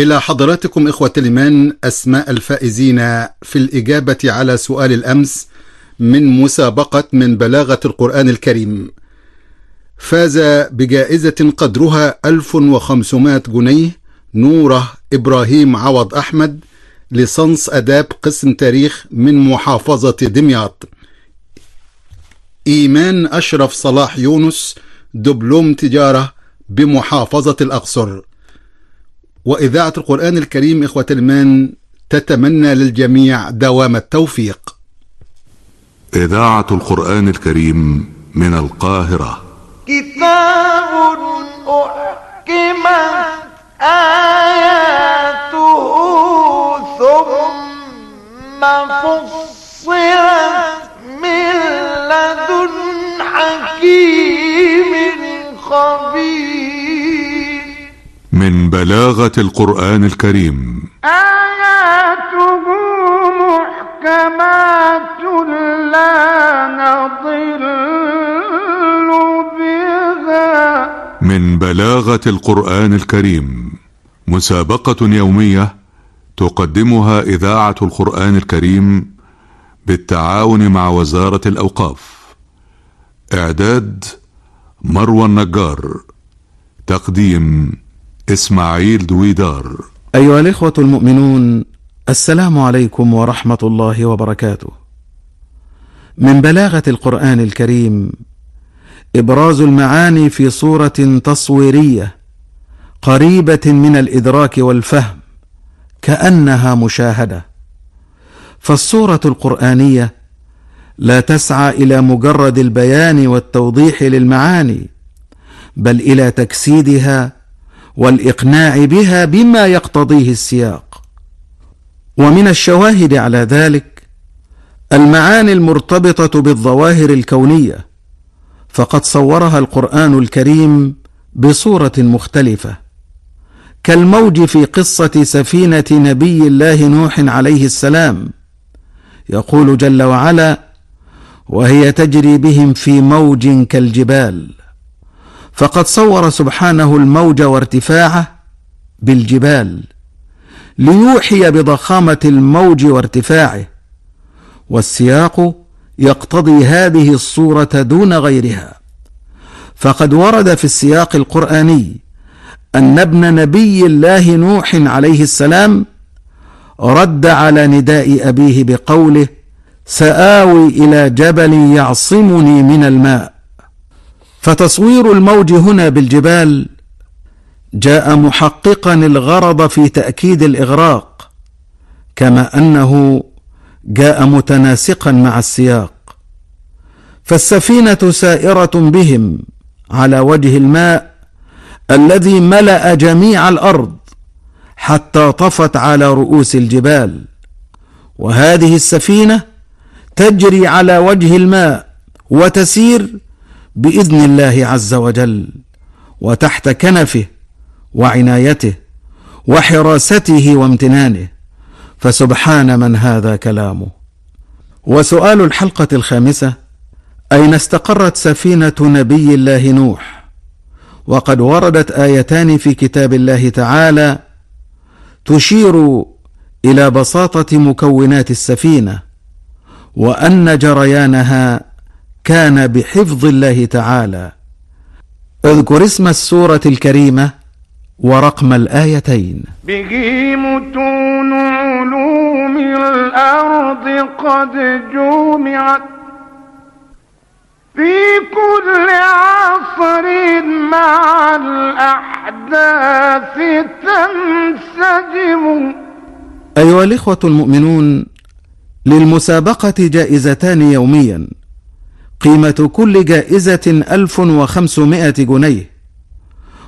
إلى حضراتكم إخوة الإيمان أسماء الفائزين في الإجابة على سؤال الأمس من مسابقة من بلاغة القرآن الكريم فاز بجائزة قدرها 1500 جنيه نوره إبراهيم عوض أحمد لصنص أداب قسم تاريخ من محافظة دمياط إيمان أشرف صلاح يونس دبلوم تجارة بمحافظة الأقصر وإذاعة القرآن الكريم إخوة المان تتمنى للجميع دوام التوفيق إذاعة القرآن الكريم من القاهرة كتاب أحكمت آه بلاغة القرآن الكريم آياته محكمات لا نضل بها من بلاغة القرآن الكريم مسابقة يومية تقدمها إذاعة القرآن الكريم بالتعاون مع وزارة الأوقاف إعداد مروى النجار تقديم إسماعيل دويدار أيها الإخوة المؤمنون السلام عليكم ورحمة الله وبركاته من بلاغة القرآن الكريم إبراز المعاني في صورة تصويرية قريبة من الإدراك والفهم كأنها مشاهدة فالصورة القرآنية لا تسعى إلى مجرد البيان والتوضيح للمعاني بل إلى تجسيدها والإقناع بها بما يقتضيه السياق ومن الشواهد على ذلك المعاني المرتبطة بالظواهر الكونية فقد صورها القرآن الكريم بصورة مختلفة كالموج في قصة سفينة نبي الله نوح عليه السلام يقول جل وعلا وهي تجري بهم في موج كالجبال فقد صور سبحانه الموج وارتفاعه بالجبال ليوحي بضخامه الموج وارتفاعه والسياق يقتضي هذه الصوره دون غيرها فقد ورد في السياق القراني ان ابن نبي الله نوح عليه السلام رد على نداء ابيه بقوله ساوي الى جبل يعصمني من الماء فتصوير الموج هنا بالجبال جاء محققا الغرض في تاكيد الاغراق كما انه جاء متناسقا مع السياق فالسفينه سائره بهم على وجه الماء الذي ملا جميع الارض حتى طفت على رؤوس الجبال وهذه السفينه تجري على وجه الماء وتسير باذن الله عز وجل وتحت كنفه وعنايته وحراسته وامتنانه فسبحان من هذا كلامه وسؤال الحلقه الخامسه اين استقرت سفينه نبي الله نوح وقد وردت ايتان في كتاب الله تعالى تشير الى بساطه مكونات السفينه وان جريانها كان بحفظ الله تعالى اذكر اسم السورة الكريمة ورقم الآيتين به متون علوم الأرض قد جمعت في كل عصر مع الأحداث تنسجم أيها الإخوة المؤمنون للمسابقة جائزتان يومياً قيمة كل جائزة 1500 جنيه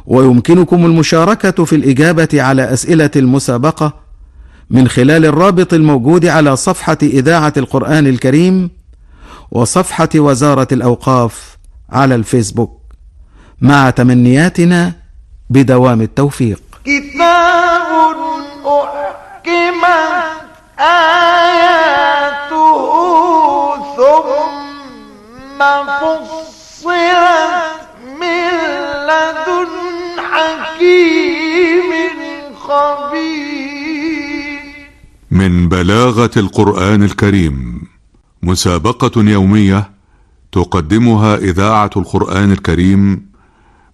ويمكنكم المشاركة في الإجابة على أسئلة المسابقة من خلال الرابط الموجود على صفحة إذاعة القرآن الكريم وصفحة وزارة الأوقاف على الفيسبوك مع تمنياتنا بدوام التوفيق كتاب أحكمت آيات من لدن حكيم خبير من بلاغة القرآن الكريم مسابقة يومية تقدمها إذاعة القرآن الكريم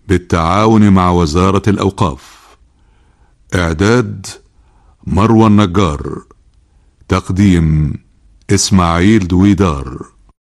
بالتعاون مع وزارة الأوقاف إعداد مروى النجار تقديم إسماعيل دويدار